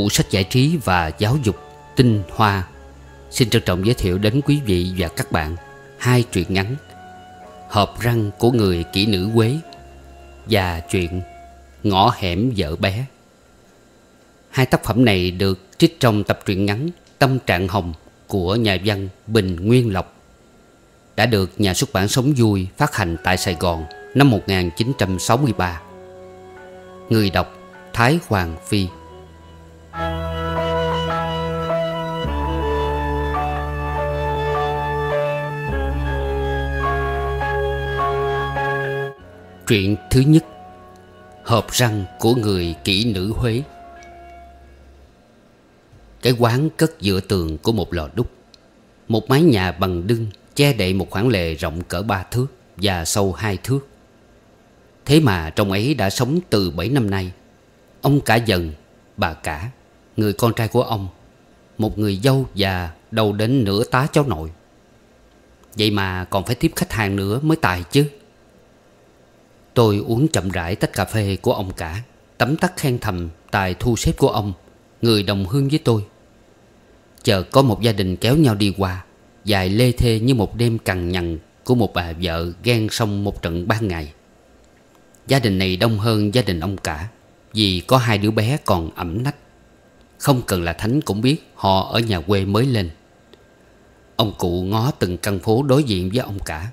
tủ sách giải trí và giáo dục tinh hoa Xin trân trọng giới thiệu đến quý vị và các bạn Hai truyện ngắn Hợp răng của người kỹ nữ Quế Và chuyện Ngõ hẻm vợ bé Hai tác phẩm này được trích trong tập truyện ngắn Tâm trạng hồng của nhà văn Bình Nguyên Lộc đã được nhà xuất bản Sống Vui phát hành tại Sài Gòn năm 1963. Người đọc Thái Hoàng Phi Truyện thứ nhất Hộp răng của người kỹ nữ Huế Cái quán cất giữa tường của một lò đúc Một mái nhà bằng đưng Che đậy một khoảng lề rộng cỡ ba thước Và sâu hai thước Thế mà trong ấy đã sống từ bảy năm nay Ông cả dần Bà cả Người con trai của ông Một người dâu già đầu đến nửa tá cháu nội Vậy mà còn phải tiếp khách hàng nữa mới tài chứ Tôi uống chậm rãi tách cà phê của ông cả Tấm tắc khen thầm tài thu xếp của ông Người đồng hương với tôi Chờ có một gia đình kéo nhau đi qua Dài lê thê như một đêm cằn nhằn Của một bà vợ ghen xong một trận ban ngày Gia đình này đông hơn gia đình ông cả Vì có hai đứa bé còn ẩm nách Không cần là Thánh cũng biết Họ ở nhà quê mới lên Ông cụ ngó từng căn phố đối diện với ông cả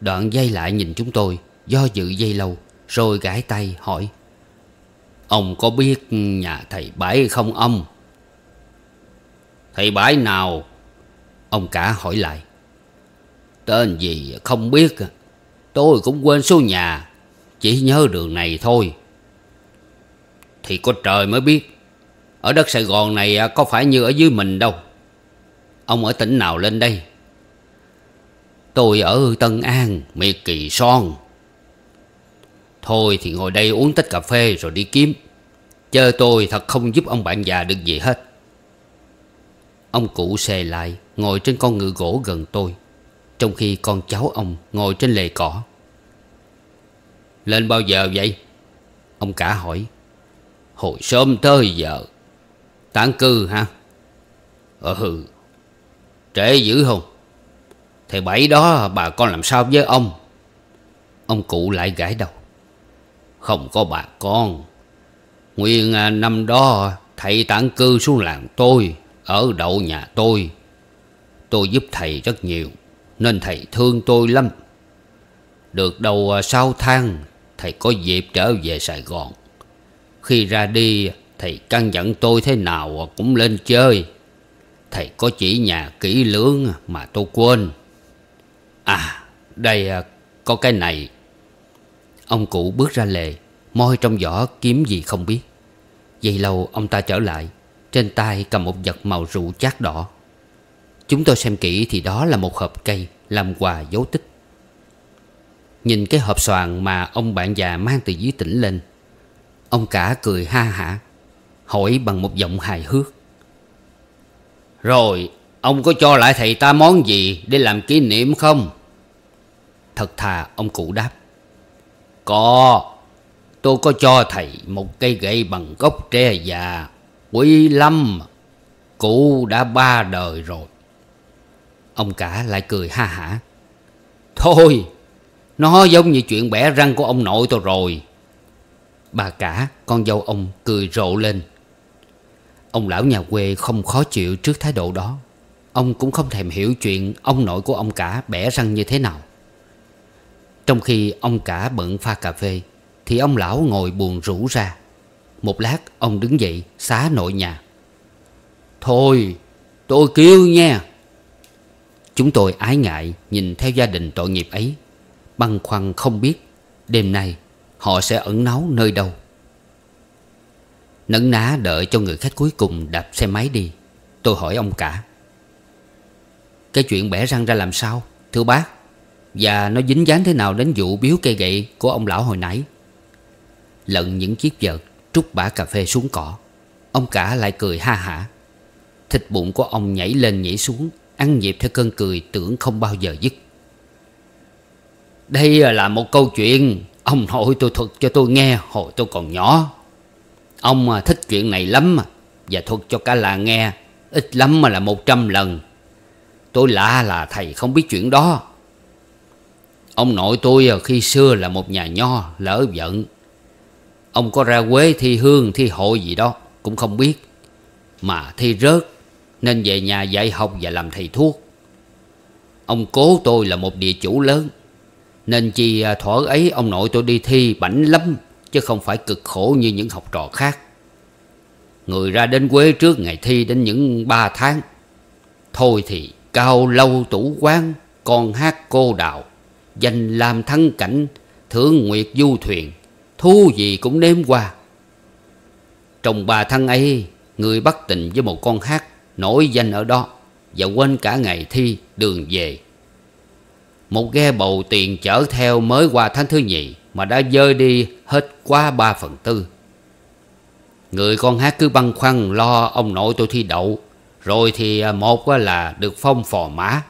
Đoạn dây lại nhìn chúng tôi Do dự dây lâu Rồi gãi tay hỏi Ông có biết nhà thầy bãi không ông? Thầy bãi nào? Ông cả hỏi lại Tên gì không biết Tôi cũng quên số nhà Chỉ nhớ đường này thôi Thì có trời mới biết Ở đất Sài Gòn này à, có phải như ở dưới mình đâu Ông ở tỉnh nào lên đây Tôi ở Tân An, Miệt Kỳ Son Thôi thì ngồi đây uống tách cà phê rồi đi kiếm Chờ tôi thật không giúp ông bạn già được gì hết Ông cụ xề lại Ngồi trên con ngựa gỗ gần tôi Trong khi con cháu ông ngồi trên lề cỏ Lên bao giờ vậy? Ông cả hỏi Hồi sớm tới giờ Tán cư hả? Ừ Trễ dữ không? Thầy Bảy đó bà con làm sao với ông? Ông cụ lại gãi đầu không có bà con. Nguyên à, năm đó thầy tản cư xuống làng tôi, ở đậu nhà tôi. Tôi giúp thầy rất nhiều, nên thầy thương tôi lắm. Được đầu à, sau tháng, thầy có dịp trở về Sài Gòn. Khi ra đi, thầy căn dặn tôi thế nào à, cũng lên chơi. Thầy có chỉ nhà kỹ lưỡng mà tôi quên. À, đây có cái này. Ông cụ bước ra lề Môi trong vỏ kiếm gì không biết Vậy lâu ông ta trở lại Trên tay cầm một vật màu rượu chát đỏ Chúng tôi xem kỹ thì đó là một hộp cây Làm quà dấu tích Nhìn cái hộp xoàn mà ông bạn già mang từ dưới tỉnh lên Ông cả cười ha hả Hỏi bằng một giọng hài hước Rồi ông có cho lại thầy ta món gì để làm kỷ niệm không Thật thà ông cụ đáp có, tôi có cho thầy một cây gậy bằng gốc tre già, quý lắm, cũ đã ba đời rồi. Ông cả lại cười ha hả. Thôi, nó giống như chuyện bẻ răng của ông nội tôi rồi. Bà cả, con dâu ông cười rộ lên. Ông lão nhà quê không khó chịu trước thái độ đó Ông cũng không thèm hiểu chuyện ông nội của ông cả bẻ răng như thế nào trong khi ông cả bận pha cà phê Thì ông lão ngồi buồn rũ ra Một lát ông đứng dậy xá nội nhà Thôi tôi kêu nha Chúng tôi ái ngại nhìn theo gia đình tội nghiệp ấy băng khoăn không biết Đêm nay họ sẽ ẩn náu nơi đâu Nấn ná đợi cho người khách cuối cùng đạp xe máy đi Tôi hỏi ông cả Cái chuyện bẻ răng ra làm sao Thưa bác và nó dính dáng thế nào đến vụ biếu cây gậy của ông lão hồi nãy Lận những chiếc vợt trút bã cà phê xuống cỏ Ông cả lại cười ha hả Thịt bụng của ông nhảy lên nhảy xuống Ăn nhịp theo cơn cười tưởng không bao giờ dứt Đây là một câu chuyện Ông nội tôi thuật cho tôi nghe hồi tôi còn nhỏ Ông à, thích chuyện này lắm Và thuật cho cả làng nghe Ít lắm mà là một trăm lần Tôi lạ là thầy không biết chuyện đó Ông nội tôi à, khi xưa là một nhà nho lỡ giận Ông có ra quế thi hương thi hội gì đó Cũng không biết Mà thi rớt Nên về nhà dạy học và làm thầy thuốc Ông cố tôi là một địa chủ lớn Nên chi à, thuở ấy ông nội tôi đi thi bảnh lắm Chứ không phải cực khổ như những học trò khác Người ra đến quê trước ngày thi đến những ba tháng Thôi thì cao lâu tủ quán Con hát cô đào Dành làm thân cảnh Thượng Nguyệt du thuyền Thu gì cũng nếm qua Trong bà thân ấy Người bắt tình với một con hát Nổi danh ở đó Và quên cả ngày thi đường về Một ghe bầu tiền chở theo Mới qua tháng thứ nhì Mà đã dơi đi hết quá ba phần tư Người con hát cứ băn khoăn Lo ông nội tôi thi đậu Rồi thì à, một là được phong phò mã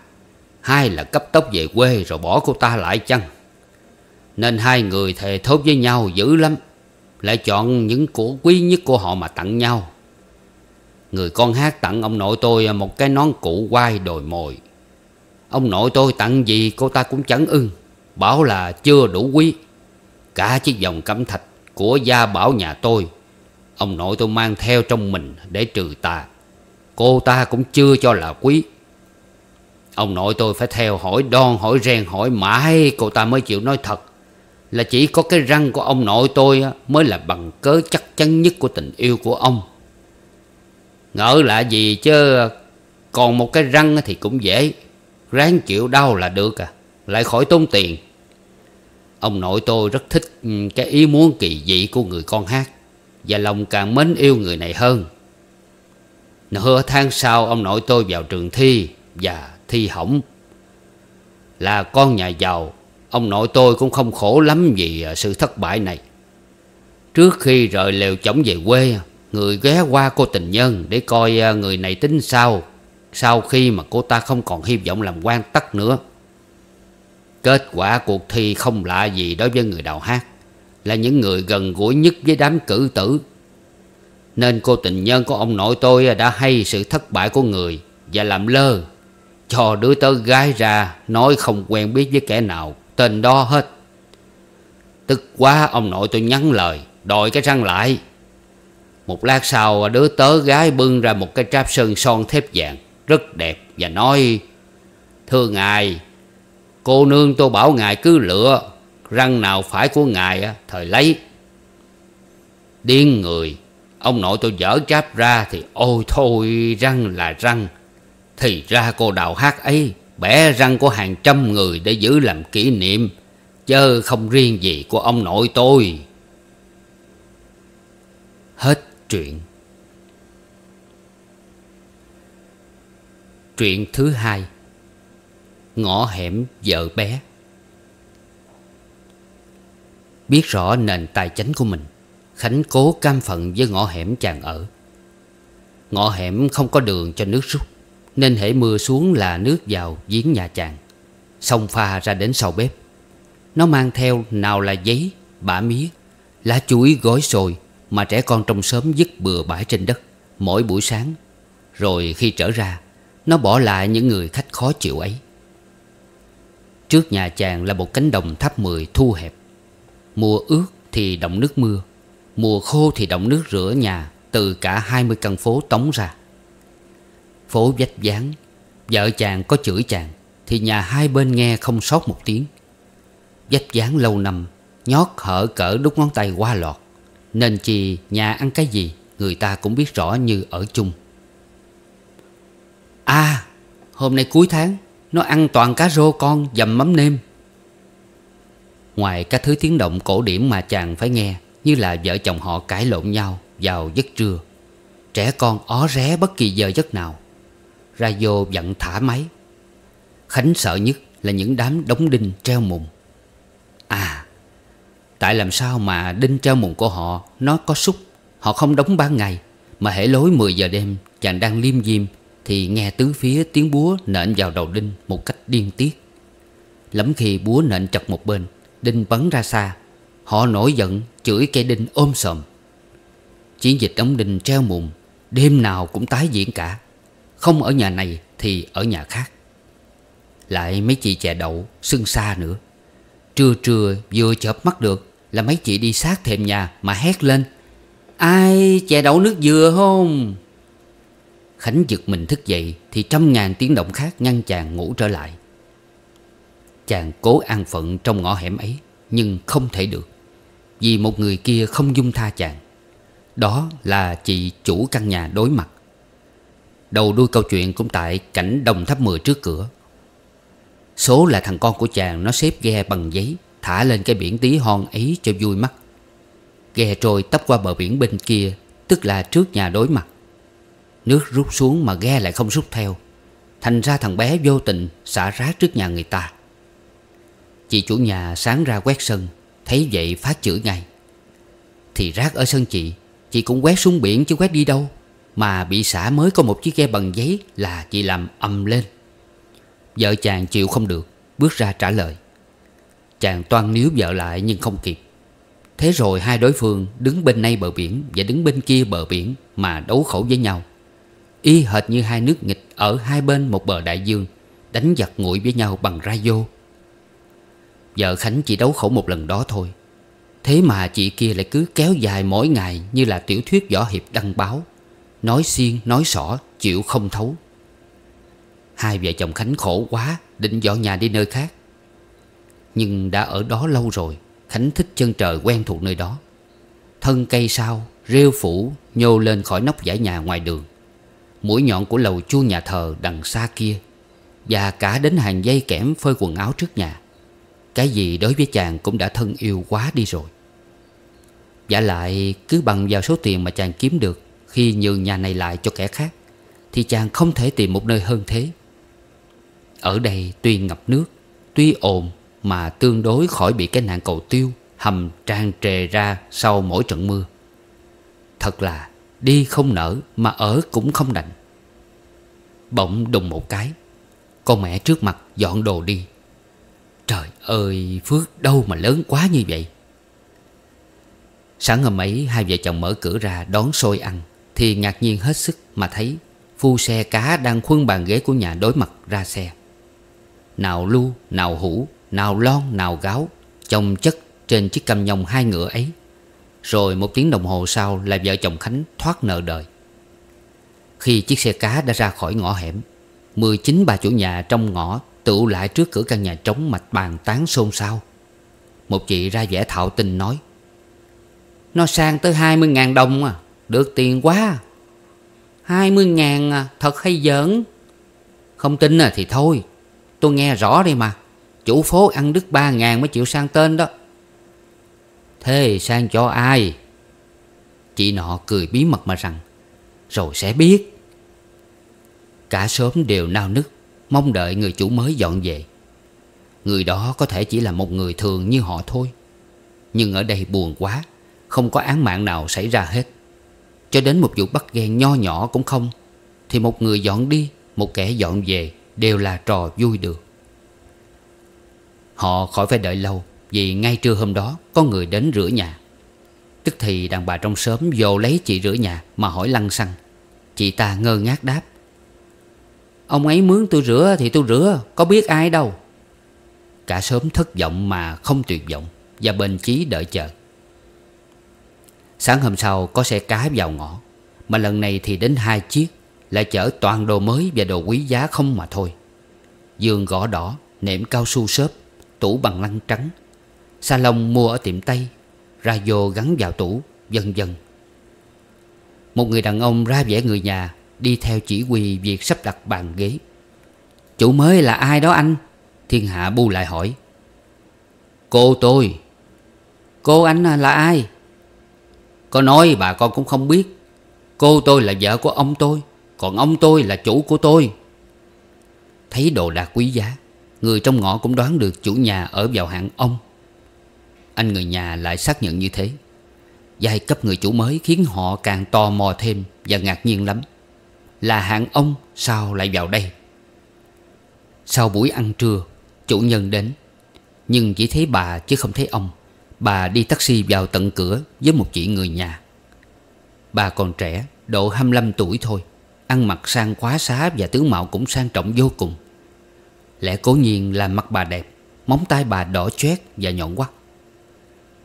Hai là cấp tốc về quê rồi bỏ cô ta lại chăng Nên hai người thề thốt với nhau dữ lắm Lại chọn những của quý nhất của họ mà tặng nhau Người con hát tặng ông nội tôi một cái nón cũ quai đồi mồi Ông nội tôi tặng gì cô ta cũng chẳng ưng Bảo là chưa đủ quý Cả chiếc vòng cẩm thạch của gia bảo nhà tôi Ông nội tôi mang theo trong mình để trừ tà Cô ta cũng chưa cho là quý Ông nội tôi phải theo hỏi đon hỏi rèn hỏi mãi Cô ta mới chịu nói thật Là chỉ có cái răng của ông nội tôi Mới là bằng cớ chắc chắn nhất của tình yêu của ông Ngỡ là gì chứ Còn một cái răng thì cũng dễ Ráng chịu đau là được à Lại khỏi tốn tiền Ông nội tôi rất thích ừ, cái ý muốn kỳ dị của người con hát Và lòng càng mến yêu người này hơn Nửa tháng sau ông nội tôi vào trường thi Và thi hỏng Là con nhà giàu Ông nội tôi cũng không khổ lắm vì à, sự thất bại này Trước khi rời lều chổng về quê Người ghé qua cô tình nhân để coi à, người này tính sao Sau khi mà cô ta không còn hy vọng làm quan tắc nữa Kết quả cuộc thi không lạ gì đối với người đào hát Là những người gần gũi nhất với đám cử tử Nên cô tình nhân của ông nội tôi à, đã hay sự thất bại của người Và làm lơ cho đứa tớ gái ra nói không quen biết với kẻ nào tên đó hết tức quá ông nội tôi nhắn lời đòi cái răng lại một lát sau đứa tớ gái bưng ra một cái tráp sơn son thép vàng rất đẹp và nói thưa ngài cô nương tôi bảo ngài cứ lựa răng nào phải của ngài thời lấy điên người ông nội tôi dở tráp ra thì ôi thôi răng là răng thì ra cô đào hát ấy bẻ răng của hàng trăm người để giữ làm kỷ niệm Chớ không riêng gì của ông nội tôi Hết truyện Truyện thứ hai Ngõ hẻm vợ bé Biết rõ nền tài chánh của mình Khánh cố cam phận với ngõ hẻm chàng ở Ngõ hẻm không có đường cho nước rút nên hễ mưa xuống là nước vào giếng nhà chàng Xong pha ra đến sau bếp Nó mang theo nào là giấy, bã mía Lá chuối gói sồi Mà trẻ con trong xóm dứt bừa bãi trên đất Mỗi buổi sáng Rồi khi trở ra Nó bỏ lại những người khách khó chịu ấy Trước nhà chàng là một cánh đồng tháp mười thu hẹp Mùa ướt thì động nước mưa Mùa khô thì động nước rửa nhà Từ cả hai mươi căn phố tống ra phố vách dáng Vợ chàng có chửi chàng Thì nhà hai bên nghe không sót một tiếng Vách dáng lâu năm Nhót hở cỡ đút ngón tay qua lọt Nên chi nhà ăn cái gì Người ta cũng biết rõ như ở chung a à, hôm nay cuối tháng Nó ăn toàn cá rô con dầm mắm nêm Ngoài các thứ tiếng động cổ điển mà chàng phải nghe Như là vợ chồng họ cãi lộn nhau vào giấc trưa Trẻ con ó ré bất kỳ giờ giấc nào ra vô giận thả máy Khánh sợ nhất là những đám đóng đinh treo mùng À Tại làm sao mà đinh treo mùng của họ Nó có xúc Họ không đóng ban ngày Mà hễ lối 10 giờ đêm Chàng đang liêm diêm Thì nghe tứ phía tiếng búa nện vào đầu đinh Một cách điên tiết Lắm khi búa nện chật một bên Đinh bắn ra xa Họ nổi giận chửi cây đinh ôm sòm Chiến dịch đóng đinh treo mùng Đêm nào cũng tái diễn cả không ở nhà này thì ở nhà khác Lại mấy chị chè đậu Xương xa nữa Trưa trưa vừa chợp mắt được Là mấy chị đi sát thềm nhà mà hét lên Ai chè đậu nước dừa không Khánh giật mình thức dậy Thì trăm ngàn tiếng động khác ngăn chàng ngủ trở lại Chàng cố an phận trong ngõ hẻm ấy Nhưng không thể được Vì một người kia không dung tha chàng Đó là chị chủ căn nhà đối mặt Đầu đuôi câu chuyện cũng tại cảnh đồng tháp 10 trước cửa Số là thằng con của chàng nó xếp ghe bằng giấy Thả lên cái biển tí hon ấy cho vui mắt Ghe trôi tấp qua bờ biển bên kia Tức là trước nhà đối mặt Nước rút xuống mà ghe lại không rút theo Thành ra thằng bé vô tình xả rác trước nhà người ta Chị chủ nhà sáng ra quét sân Thấy vậy phát chửi ngay Thì rác ở sân chị Chị cũng quét xuống biển chứ quét đi đâu mà bị xả mới có một chiếc ghe bằng giấy là chị làm ầm lên Vợ chàng chịu không được Bước ra trả lời Chàng toan níu vợ lại nhưng không kịp Thế rồi hai đối phương đứng bên nay bờ biển Và đứng bên kia bờ biển Mà đấu khẩu với nhau Y hệt như hai nước nghịch ở hai bên một bờ đại dương Đánh giặc nguội với nhau bằng radio. Vợ Khánh chỉ đấu khẩu một lần đó thôi Thế mà chị kia lại cứ kéo dài mỗi ngày Như là tiểu thuyết võ hiệp đăng báo Nói xiên nói sỏ Chịu không thấu Hai vợ chồng Khánh khổ quá Định dọn nhà đi nơi khác Nhưng đã ở đó lâu rồi Khánh thích chân trời quen thuộc nơi đó Thân cây sao Rêu phủ nhô lên khỏi nóc giải nhà ngoài đường Mũi nhọn của lầu chua nhà thờ đằng xa kia Và cả đến hàng dây kẽm phơi quần áo trước nhà Cái gì đối với chàng cũng đã thân yêu quá đi rồi Giả lại cứ bằng vào số tiền mà chàng kiếm được khi nhường nhà này lại cho kẻ khác Thì chàng không thể tìm một nơi hơn thế Ở đây tuy ngập nước Tuy ồn Mà tương đối khỏi bị cái nạn cầu tiêu Hầm tràn trề ra sau mỗi trận mưa Thật là đi không nở Mà ở cũng không đành Bỗng đùng một cái Con mẹ trước mặt dọn đồ đi Trời ơi Phước đâu mà lớn quá như vậy Sáng hôm ấy hai vợ chồng mở cửa ra đón xôi ăn thì ngạc nhiên hết sức mà thấy Phu xe cá đang khuân bàn ghế của nhà đối mặt ra xe Nào lu, nào hũ, nào lon, nào gáo Chồng chất trên chiếc cầm nhông hai ngựa ấy Rồi một tiếng đồng hồ sau là vợ chồng Khánh thoát nợ đời Khi chiếc xe cá đã ra khỏi ngõ hẻm 19 bà chủ nhà trong ngõ tụ lại trước cửa căn nhà trống mạch bàn tán xôn xao Một chị ra vẻ thạo tình nói Nó sang tới 20.000 đồng à được tiền quá hai mươi ngàn à, thật hay giỡn Không tin à thì thôi Tôi nghe rõ đây mà Chủ phố ăn đứt ba ngàn mới chịu sang tên đó Thế sang cho ai Chị nọ cười bí mật mà rằng Rồi sẽ biết Cả sớm đều nao nức Mong đợi người chủ mới dọn về Người đó có thể chỉ là một người thường như họ thôi Nhưng ở đây buồn quá Không có án mạng nào xảy ra hết cho đến một vụ bắt ghen nho nhỏ cũng không Thì một người dọn đi Một kẻ dọn về Đều là trò vui được Họ khỏi phải đợi lâu Vì ngay trưa hôm đó Có người đến rửa nhà Tức thì đàn bà trong sớm vô lấy chị rửa nhà Mà hỏi lăng xăng Chị ta ngơ ngác đáp Ông ấy mướn tôi rửa thì tôi rửa Có biết ai đâu Cả sớm thất vọng mà không tuyệt vọng Và bền chí đợi chờ Sáng hôm sau có xe cá vào ngõ Mà lần này thì đến hai chiếc Lại chở toàn đồ mới và đồ quý giá không mà thôi Giường gõ đỏ Nệm cao su xốp Tủ bằng lăng trắng Salon mua ở tiệm Tây ra vô gắn vào tủ Dần dần Một người đàn ông ra vẻ người nhà Đi theo chỉ huy việc sắp đặt bàn ghế Chủ mới là ai đó anh Thiên hạ bu lại hỏi Cô tôi Cô anh là ai có nói bà con cũng không biết Cô tôi là vợ của ông tôi Còn ông tôi là chủ của tôi Thấy đồ đạc quý giá Người trong ngõ cũng đoán được chủ nhà ở vào hạng ông Anh người nhà lại xác nhận như thế Giai cấp người chủ mới khiến họ càng tò mò thêm Và ngạc nhiên lắm Là hạng ông sao lại vào đây Sau buổi ăn trưa Chủ nhân đến Nhưng chỉ thấy bà chứ không thấy ông Bà đi taxi vào tận cửa với một chị người nhà Bà còn trẻ, độ 25 tuổi thôi Ăn mặc sang quá xá và tướng mạo cũng sang trọng vô cùng Lẽ cố nhiên là mặt bà đẹp Móng tay bà đỏ chét và nhọn quắt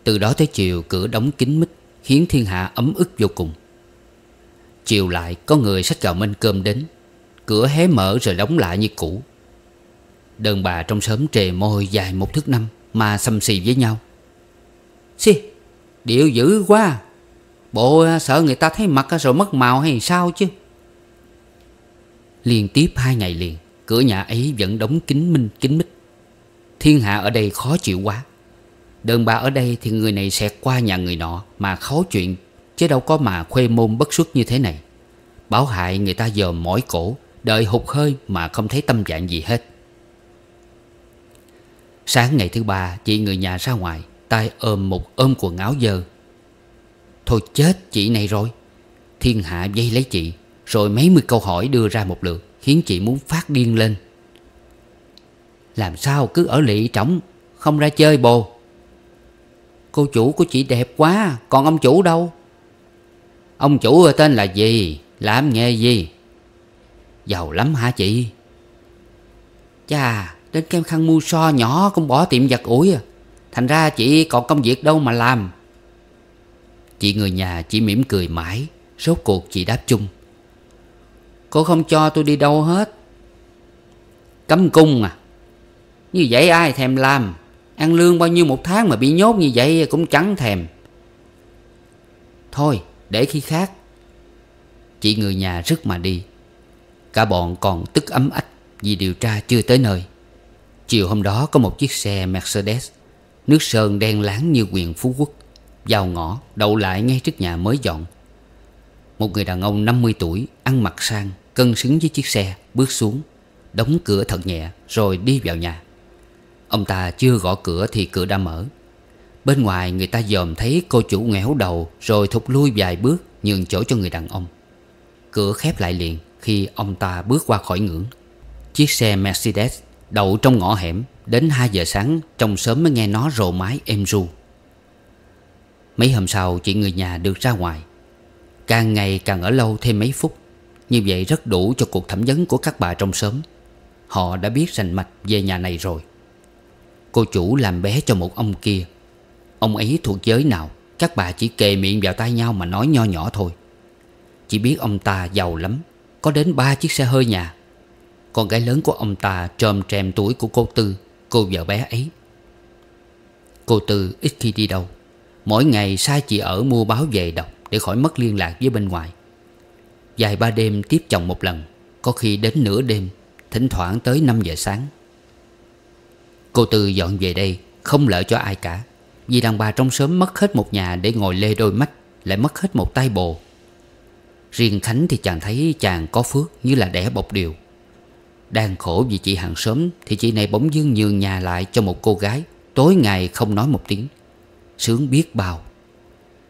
Từ đó tới chiều cửa đóng kín mít Khiến thiên hạ ấm ức vô cùng Chiều lại có người sách gạo minh cơm đến Cửa hé mở rồi đóng lại như cũ Đơn bà trong sớm trề môi dài một thước năm Mà xăm xì với nhau Xì Điệu dữ quá Bộ à, sợ người ta thấy mặt à, rồi mất màu hay sao chứ Liên tiếp hai ngày liền Cửa nhà ấy vẫn đóng kín minh kín mít Thiên hạ ở đây khó chịu quá đơn bà ở đây thì người này xẹt qua nhà người nọ Mà khó chuyện Chứ đâu có mà khuê môn bất xuất như thế này bảo hại người ta dòm mỏi cổ Đợi hụt hơi mà không thấy tâm trạng gì hết Sáng ngày thứ ba Chị người nhà ra ngoài tay ôm một ôm quần áo giờ Thôi chết chị này rồi Thiên hạ dây lấy chị Rồi mấy mươi câu hỏi đưa ra một lượt Khiến chị muốn phát điên lên Làm sao cứ ở lị trống Không ra chơi bồ Cô chủ của chị đẹp quá Còn ông chủ đâu Ông chủ tên là gì Làm nghề gì Giàu lắm hả chị Chà Đến cái khăn mua so nhỏ Cũng bỏ tiệm giặt ủi à Thành ra chị còn công việc đâu mà làm Chị người nhà chỉ mỉm cười mãi Rốt cuộc chị đáp chung Cô không cho tôi đi đâu hết Cấm cung à Như vậy ai thèm làm Ăn lương bao nhiêu một tháng mà bị nhốt như vậy cũng chẳng thèm Thôi để khi khác Chị người nhà rứt mà đi Cả bọn còn tức ấm ách vì điều tra chưa tới nơi Chiều hôm đó có một chiếc xe Mercedes Nước sơn đen láng như quyền phú quốc Vào ngõ đậu lại ngay trước nhà mới dọn Một người đàn ông 50 tuổi Ăn mặc sang Cân xứng với chiếc xe Bước xuống Đóng cửa thật nhẹ Rồi đi vào nhà Ông ta chưa gõ cửa thì cửa đã mở Bên ngoài người ta dòm thấy cô chủ ngẽo đầu Rồi thụt lui vài bước Nhường chỗ cho người đàn ông Cửa khép lại liền khi ông ta bước qua khỏi ngưỡng Chiếc xe Mercedes Đậu trong ngõ hẻm Đến 2 giờ sáng Trong sớm mới nghe nó rồ mái êm ru Mấy hôm sau chị người nhà được ra ngoài Càng ngày càng ở lâu thêm mấy phút Như vậy rất đủ cho cuộc thẩm vấn của các bà trong sớm Họ đã biết rành mạch về nhà này rồi Cô chủ làm bé cho một ông kia Ông ấy thuộc giới nào Các bà chỉ kề miệng vào tay nhau mà nói nho nhỏ thôi Chỉ biết ông ta giàu lắm Có đến ba chiếc xe hơi nhà con gái lớn của ông ta trồm trèm tuổi của cô Tư Cô vợ bé ấy Cô Tư ít khi đi đâu Mỗi ngày sai chị ở mua báo về đọc Để khỏi mất liên lạc với bên ngoài Dài ba đêm tiếp chồng một lần Có khi đến nửa đêm Thỉnh thoảng tới 5 giờ sáng Cô Tư dọn về đây Không lợi cho ai cả Vì đàn bà trong sớm mất hết một nhà Để ngồi lê đôi mắt Lại mất hết một tay bồ Riêng Khánh thì chàng thấy chàng có phước Như là đẻ bọc điều đang khổ vì chị hàng xóm Thì chị này bỗng dưng nhường nhà lại cho một cô gái Tối ngày không nói một tiếng Sướng biết bao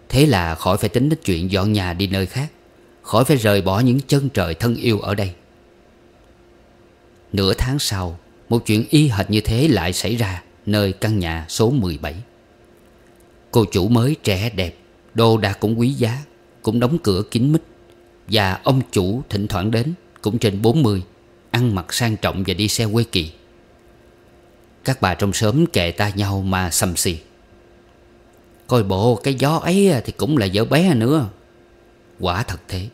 Thế là khỏi phải tính đến chuyện dọn nhà đi nơi khác Khỏi phải rời bỏ những chân trời thân yêu ở đây Nửa tháng sau Một chuyện y hệt như thế lại xảy ra Nơi căn nhà số 17 Cô chủ mới trẻ đẹp Đồ đạc cũng quý giá Cũng đóng cửa kín mít Và ông chủ thỉnh thoảng đến Cũng trên 40 Ăn mặc sang trọng và đi xe quê kỳ Các bà trong xóm kề ta nhau mà sầm xì Coi bộ cái gió ấy thì cũng là vợ bé nữa Quả thật thế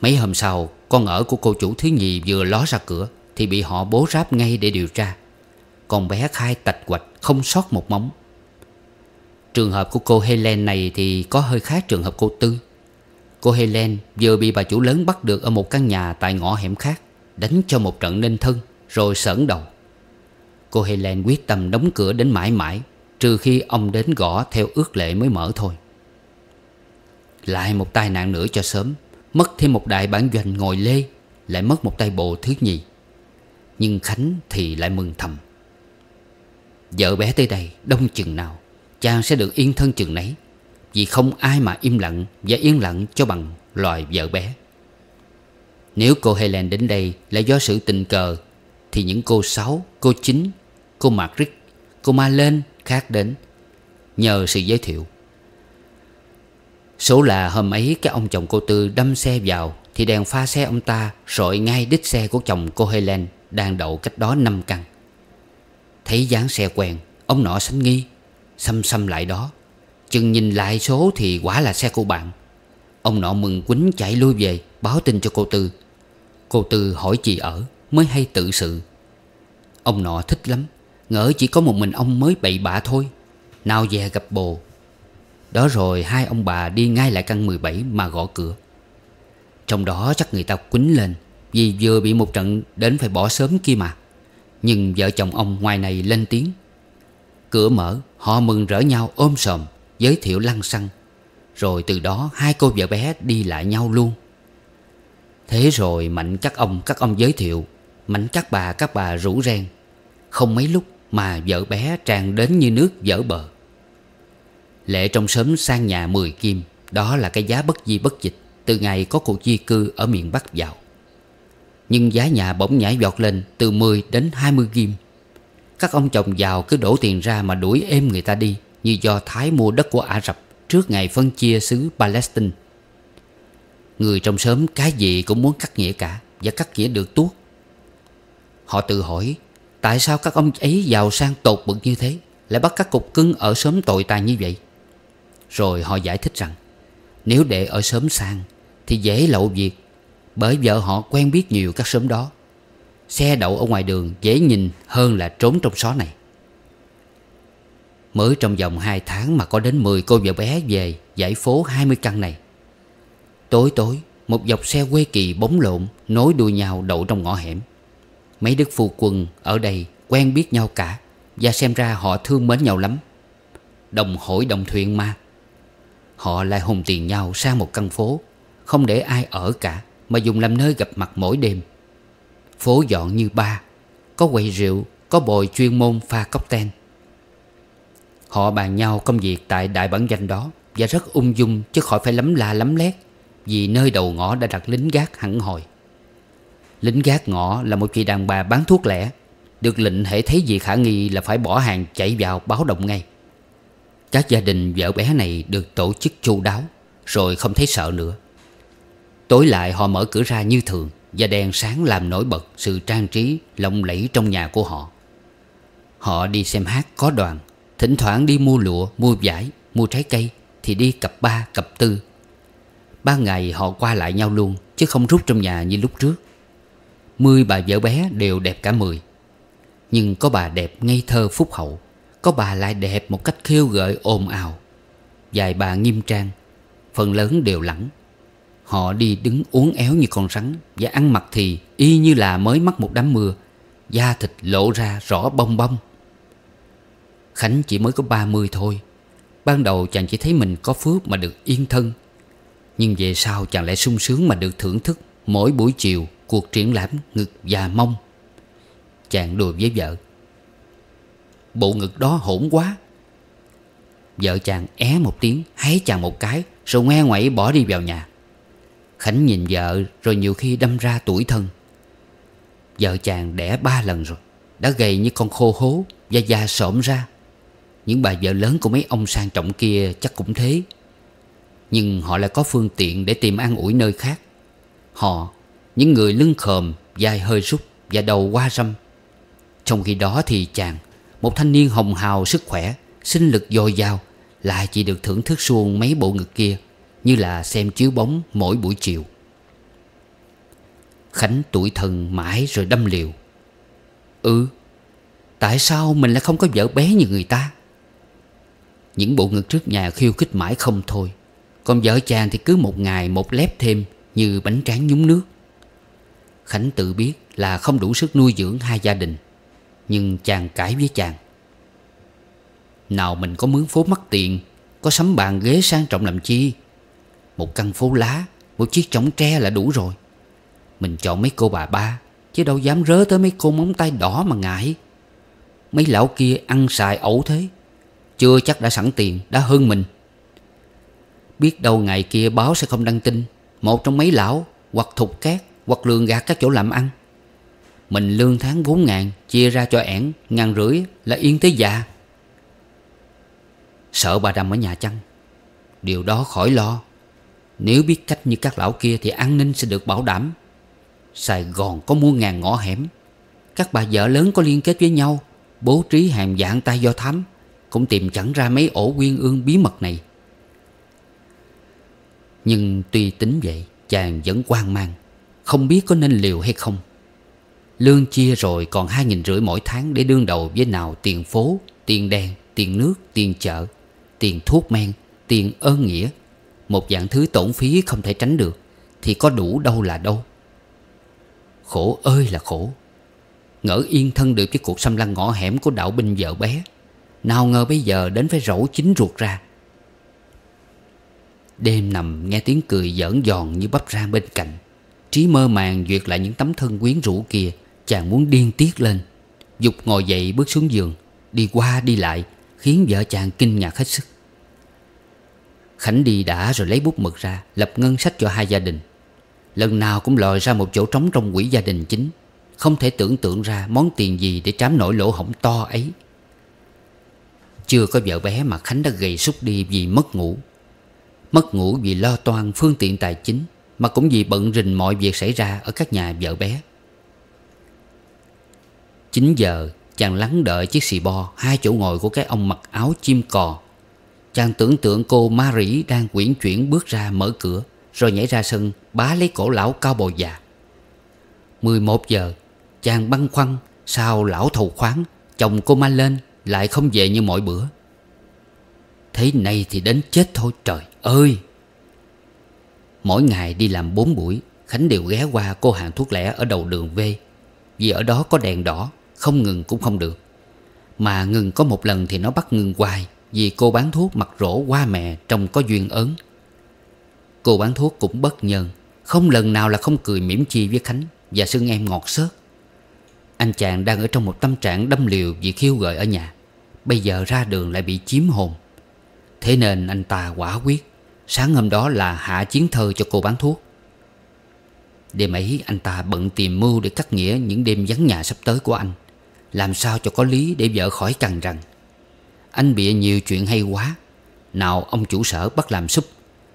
Mấy hôm sau Con ở của cô chủ thứ nhì vừa ló ra cửa Thì bị họ bố ráp ngay để điều tra Con bé khai tạch quạch Không sót một móng Trường hợp của cô Helen này Thì có hơi khác trường hợp cô Tư Cô Helen vừa bị bà chủ lớn bắt được Ở một căn nhà tại ngõ hẻm khác Đánh cho một trận nên thân Rồi sởn đầu Cô Helen quyết tâm đóng cửa đến mãi mãi Trừ khi ông đến gõ theo ước lệ mới mở thôi Lại một tai nạn nữa cho sớm Mất thêm một đại bản doanh ngồi lê Lại mất một tay bồ thứ nhì Nhưng Khánh thì lại mừng thầm Vợ bé tới đây đông chừng nào Chàng sẽ được yên thân chừng nấy Vì không ai mà im lặng Và yên lặng cho bằng loài vợ bé nếu cô Helen đến đây là do sự tình cờ Thì những cô Sáu, cô Chín, cô Margaret, cô Ma Lên khác đến Nhờ sự giới thiệu Số là hôm ấy cái ông chồng cô Tư đâm xe vào Thì đèn pha xe ông ta rọi ngay đít xe của chồng cô Helen Đang đậu cách đó năm căn Thấy dáng xe quen Ông nọ sánh nghi Xăm xăm lại đó Chừng nhìn lại số thì quả là xe của bạn Ông nọ mừng quýnh chạy lui về Báo tin cho cô Tư Cô Tư hỏi chị ở Mới hay tự sự Ông nọ thích lắm Ngỡ chỉ có một mình ông mới bậy bạ thôi Nào về gặp bồ Đó rồi hai ông bà đi ngay lại căn 17 mà gõ cửa Trong đó chắc người ta quýnh lên Vì vừa bị một trận đến phải bỏ sớm kia mà Nhưng vợ chồng ông ngoài này lên tiếng Cửa mở Họ mừng rỡ nhau ôm sòm Giới thiệu lăng xăng Rồi từ đó hai cô vợ bé đi lại nhau luôn Thế rồi mạnh các ông các ông giới thiệu Mạnh các bà các bà rủ ren Không mấy lúc mà vợ bé tràn đến như nước dở bờ Lệ trong sớm sang nhà mười kim Đó là cái giá bất di bất dịch Từ ngày có cuộc di cư ở miền Bắc vào Nhưng giá nhà bỗng nhảy giọt lên từ 10 đến 20 kim Các ông chồng giàu cứ đổ tiền ra mà đuổi êm người ta đi Như do Thái mua đất của Ả Rập Trước ngày phân chia xứ Palestine Người trong xóm cái gì cũng muốn cắt nghĩa cả Và cắt nghĩa được tuốt Họ tự hỏi Tại sao các ông ấy giàu sang tột bực như thế Lại bắt các cục cưng ở xóm tội tài như vậy Rồi họ giải thích rằng Nếu để ở xóm sang Thì dễ lậu việc Bởi vợ họ quen biết nhiều các xóm đó Xe đậu ở ngoài đường dễ nhìn hơn là trốn trong xó này Mới trong vòng 2 tháng mà có đến 10 cô vợ bé về giải phố 20 căn này Tối tối Một dọc xe quê kỳ bóng lộn Nối đuôi nhau đậu trong ngõ hẻm Mấy đức phu quân ở đây quen biết nhau cả Và xem ra họ thương mến nhau lắm Đồng hội đồng thuyền mà Họ lại hùng tiền nhau sang một căn phố Không để ai ở cả Mà dùng làm nơi gặp mặt mỗi đêm Phố dọn như ba Có quầy rượu Có bồi chuyên môn pha cocktail Họ bàn nhau công việc tại đại bản danh đó Và rất ung dung chứ khỏi phải lấm la lấm lét vì nơi đầu ngõ đã đặt lính gác hẳn hồi. Lính gác ngõ là một chị đàn bà bán thuốc lẻ, được lệnh hệ thấy gì khả nghi là phải bỏ hàng chạy vào báo động ngay. Các gia đình vợ bé này được tổ chức chu đáo, rồi không thấy sợ nữa. Tối lại họ mở cửa ra như thường và đèn sáng làm nổi bật sự trang trí lộng lẫy trong nhà của họ. Họ đi xem hát có đoàn, thỉnh thoảng đi mua lụa, mua vải, mua trái cây thì đi cặp ba, cặp tư Ban ngày họ qua lại nhau luôn Chứ không rút trong nhà như lúc trước Mươi bà vợ bé đều đẹp cả mười Nhưng có bà đẹp ngây thơ phúc hậu Có bà lại đẹp một cách khiêu gợi ồn ào Vài bà nghiêm trang Phần lớn đều lẳng Họ đi đứng uốn éo như con rắn Và ăn mặc thì y như là mới mắc một đám mưa Da thịt lộ ra rõ bong bong Khánh chỉ mới có 30 thôi Ban đầu chàng chỉ thấy mình có phước mà được yên thân nhưng về sau chàng lại sung sướng mà được thưởng thức Mỗi buổi chiều cuộc triển lãm ngực và mông Chàng đùa với vợ Bộ ngực đó hỗn quá Vợ chàng é một tiếng Hái chàng một cái Rồi ngoe ngoẩy bỏ đi vào nhà Khánh nhìn vợ rồi nhiều khi đâm ra tuổi thân Vợ chàng đẻ ba lần rồi Đã gầy như con khô hố Và già xổm ra Những bà vợ lớn của mấy ông sang trọng kia chắc cũng thế nhưng họ lại có phương tiện để tìm an ủi nơi khác Họ, những người lưng khờm, dài hơi rút và đầu qua râm Trong khi đó thì chàng, một thanh niên hồng hào sức khỏe, sinh lực dồi dào Lại chỉ được thưởng thức suông mấy bộ ngực kia Như là xem chiếu bóng mỗi buổi chiều Khánh tuổi thần mãi rồi đâm liều Ừ Tại sao mình lại không có vợ bé như người ta Những bộ ngực trước nhà khiêu khích mãi không thôi còn vợ chàng thì cứ một ngày một lép thêm Như bánh tráng nhúng nước Khánh tự biết là không đủ sức nuôi dưỡng hai gia đình Nhưng chàng cãi với chàng Nào mình có mướn phố mắc tiền Có sắm bàn ghế sang trọng làm chi Một căn phố lá Một chiếc chõng tre là đủ rồi Mình chọn mấy cô bà ba Chứ đâu dám rớ tới mấy cô móng tay đỏ mà ngại Mấy lão kia ăn xài ẩu thế Chưa chắc đã sẵn tiền Đã hơn mình Biết đâu ngày kia báo sẽ không đăng tin Một trong mấy lão Hoặc thục cát Hoặc lường gạt các chỗ làm ăn Mình lương tháng 4 ngàn Chia ra cho ẻn Ngàn rưỡi là yên tới già Sợ bà Đầm ở nhà chăng Điều đó khỏi lo Nếu biết cách như các lão kia Thì an ninh sẽ được bảo đảm Sài Gòn có muôn ngàn ngõ hẻm Các bà vợ lớn có liên kết với nhau Bố trí hàng dạng tay do thám Cũng tìm chẳng ra mấy ổ quyên ương bí mật này nhưng tuy tính vậy chàng vẫn quan mang Không biết có nên liều hay không Lương chia rồi còn hai nghìn rưỡi mỗi tháng Để đương đầu với nào tiền phố Tiền đèn, tiền nước, tiền chợ Tiền thuốc men, tiền ơn nghĩa Một dạng thứ tổn phí không thể tránh được Thì có đủ đâu là đâu Khổ ơi là khổ Ngỡ yên thân được cái cuộc xâm lăng ngõ hẻm Của đạo binh vợ bé Nào ngờ bây giờ đến phải rổ chính ruột ra Đêm nằm nghe tiếng cười giỡn giòn như bắp rang bên cạnh Trí mơ màng duyệt lại những tấm thân quyến rũ kia Chàng muốn điên tiết lên Dục ngồi dậy bước xuống giường Đi qua đi lại Khiến vợ chàng kinh ngạc hết sức Khánh đi đã rồi lấy bút mực ra Lập ngân sách cho hai gia đình Lần nào cũng lòi ra một chỗ trống trong quỹ gia đình chính Không thể tưởng tượng ra món tiền gì Để trám nổi lỗ hổng to ấy Chưa có vợ bé mà Khánh đã gầy sút đi vì mất ngủ Mất ngủ vì lo toan phương tiện tài chính Mà cũng vì bận rình mọi việc xảy ra Ở các nhà vợ bé 9 giờ Chàng lắng đợi chiếc xì bo Hai chỗ ngồi của cái ông mặc áo chim cò Chàng tưởng tượng cô Marie Đang quyển chuyển bước ra mở cửa Rồi nhảy ra sân bá lấy cổ lão cao bồi già 11 giờ Chàng băn khoăn Sao lão thầu khoáng Chồng cô ma lên Lại không về như mọi bữa Thế này thì đến chết thôi trời ơi Mỗi ngày đi làm 4 buổi Khánh đều ghé qua cô hàng thuốc lẻ ở đầu đường V Vì ở đó có đèn đỏ Không ngừng cũng không được Mà ngừng có một lần thì nó bắt ngừng hoài Vì cô bán thuốc mặt rỗ qua mẹ Trông có duyên ớn Cô bán thuốc cũng bất nhân Không lần nào là không cười mỉm chi với Khánh Và xưng em ngọt xớt Anh chàng đang ở trong một tâm trạng đâm liều Vì khiêu gợi ở nhà Bây giờ ra đường lại bị chiếm hồn Thế nên anh ta quả quyết Sáng hôm đó là hạ chiến thơ cho cô bán thuốc Đêm ấy anh ta bận tìm mưu để cắt nghĩa những đêm vắng nhà sắp tới của anh Làm sao cho có lý để vợ khỏi cằn rằng Anh bịa nhiều chuyện hay quá Nào ông chủ sở bắt làm súp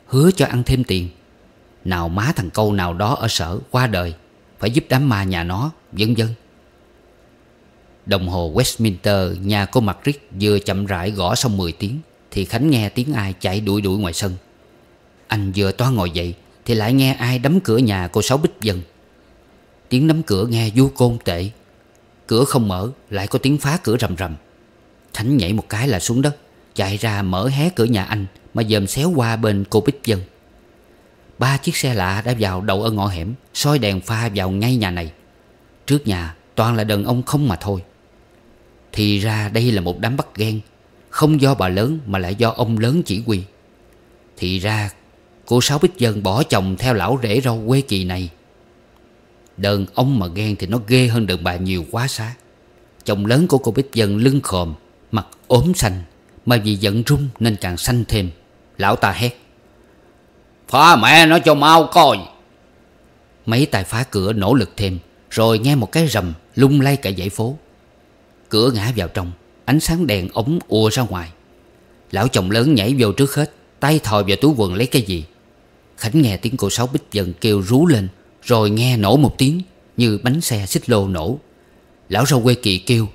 Hứa cho ăn thêm tiền Nào má thằng câu nào đó ở sở qua đời Phải giúp đám ma nhà nó Vân vân Đồng hồ Westminster nhà cô Madrid vừa chậm rãi gõ xong 10 tiếng thì Khánh nghe tiếng ai chạy đuổi đuổi ngoài sân Anh vừa toa ngồi dậy Thì lại nghe ai đấm cửa nhà cô Sáu Bích Dân Tiếng đấm cửa nghe vô côn tệ Cửa không mở Lại có tiếng phá cửa rầm rầm Khánh nhảy một cái là xuống đất Chạy ra mở hé cửa nhà anh Mà dòm xéo qua bên cô Bích Dân Ba chiếc xe lạ đã vào đầu ở ngõ hẻm soi đèn pha vào ngay nhà này Trước nhà toàn là đàn ông không mà thôi Thì ra đây là một đám bắt ghen không do bà lớn mà lại do ông lớn chỉ huy Thì ra cô Sáu Bích Dân bỏ chồng theo lão rể rau quê kỳ này đơn ông mà ghen thì nó ghê hơn đờn bà nhiều quá xá Chồng lớn của cô Bích Dân lưng khòm Mặt ốm xanh Mà vì giận rung nên càng xanh thêm Lão ta hét Phá mẹ nó cho mau coi Mấy tài phá cửa nỗ lực thêm Rồi nghe một cái rầm lung lay cả dãy phố Cửa ngã vào trong Ánh sáng đèn ống ùa ra ngoài Lão chồng lớn nhảy vô trước hết Tay thò vào túi quần lấy cái gì Khánh nghe tiếng cô Sáu Bích dần kêu rú lên Rồi nghe nổ một tiếng Như bánh xe xích lô nổ Lão râu quê kỳ kêu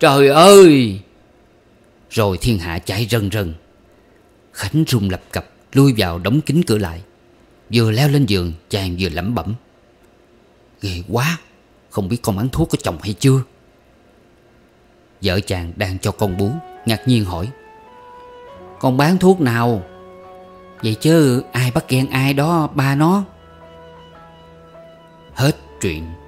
Trời ơi Rồi thiên hạ chạy rần rần Khánh rung lập cập Lui vào đóng kín cửa lại Vừa leo lên giường chàng vừa lẩm bẩm Ghê quá Không biết con bán thuốc có chồng hay chưa Vợ chàng đang cho con bú Ngạc nhiên hỏi Con bán thuốc nào Vậy chứ ai bắt ghen ai đó ba nó Hết chuyện